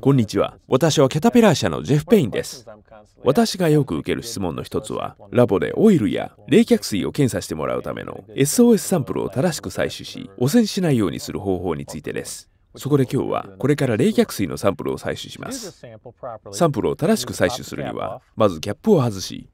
こんにちは。私はキャタピラー社のジェフ・ペインです。私がよく受ける質問の一つは、ラボでオイルや冷却水を検査してもらうための SOS サンプルを正しく採取し、汚染しないようにする方法についてです。そこで今日はこれから冷却水のサンプルを採取します。サンプルを正しく採取するには、まずキャップを外し、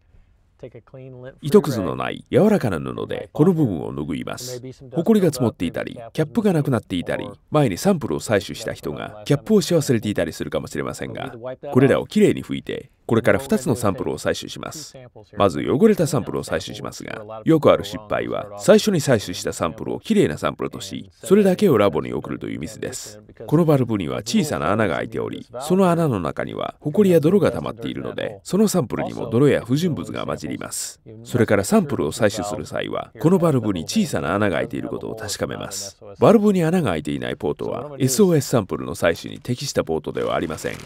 糸くずのない柔らかな布でこの部分を拭います。ほこりが積もっていたり、キャップがなくなっていたり、前にサンプルを採取した人がキャップをし忘れていたりするかもしれませんが、これらをきれいに拭いてこれから2つのサンプルを採取します。まず汚れたサンプルを採取しますが、よくある失敗は、最初に採取したサンプルをきれいなサンプルとし、それだけをラボに送るというミスです。このバルブには小さな穴が開いており、その穴の中には、ホコリや泥が溜まっているので、そのサンプルにも泥や不純物が混じります。それからサンプルを採取する際は、このバルブに小さな穴が開いていることを確かめます。バルブに穴が開いていないポートは、SOS サンプルの採取に適したポートではありません。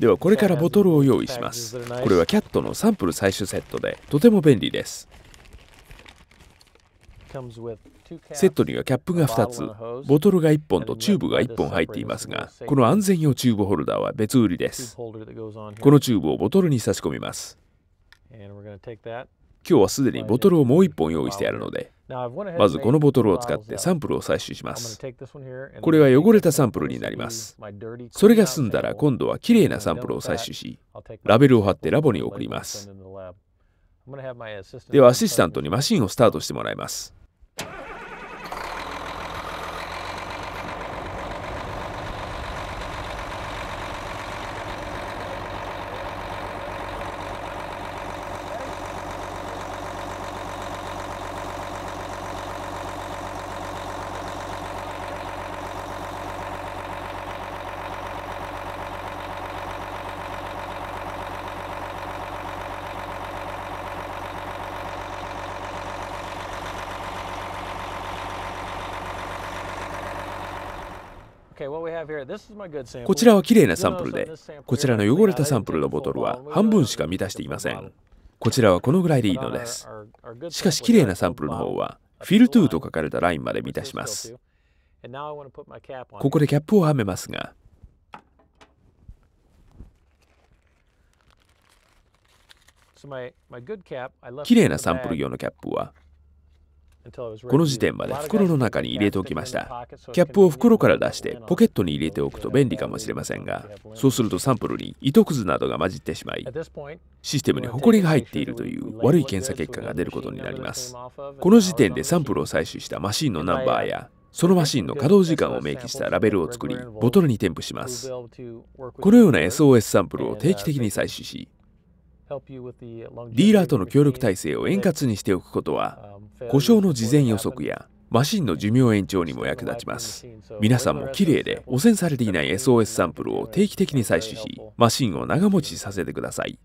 では、これからボトルを用意しますこれはキャットのサンプル採取セットでとても便利ですセットにはキャップが2つ、ボトルが1本とチューブが1本入っていますが、この安全用チューブホルダーは別売りです。このチューブをボトルに差し込みます。今日はすでにボトルをもう1本用意してあるので、まずこのボトルを使ってサンプルを採取します。これは汚れたサンプルになります。それが済んだら今度はきれいなサンプルを採取し、ラベルを貼ってラボに送ります。ではアシスタントにマシンをスタートしてもらいます。こちらはきれいなサンプルで、こちらの汚れたサンプルのボトルは半分しか満たしていません。こちらはこのぐらいでいいのです。しかし、きれいなサンプルの方は、フィルトゥーと書かれたラインまで満たします。ここでキャップをはめますが、きれいなサンプル用のキャップはこの時点まで袋の中に入れておきました。キャップを袋から出してポケットに入れておくと便利かもしれませんが、そうするとサンプルに糸くずなどが混じってしまい、システムにホコリが入っているという悪い検査結果が出ることになります。この時点でサンプルを採取したマシンのナンバーや、そのマシンの稼働時間を明記したラベルを作り、ボトルに添付します。このような SOS サンプルを定期的に採取し、ディーラーとの協力体制を円滑にしておくことは、故障の事前予測やマシンの寿命延長にも役立ちます皆さんも綺麗で汚染されていない SOS サンプルを定期的に採取しマシンを長持ちさせてください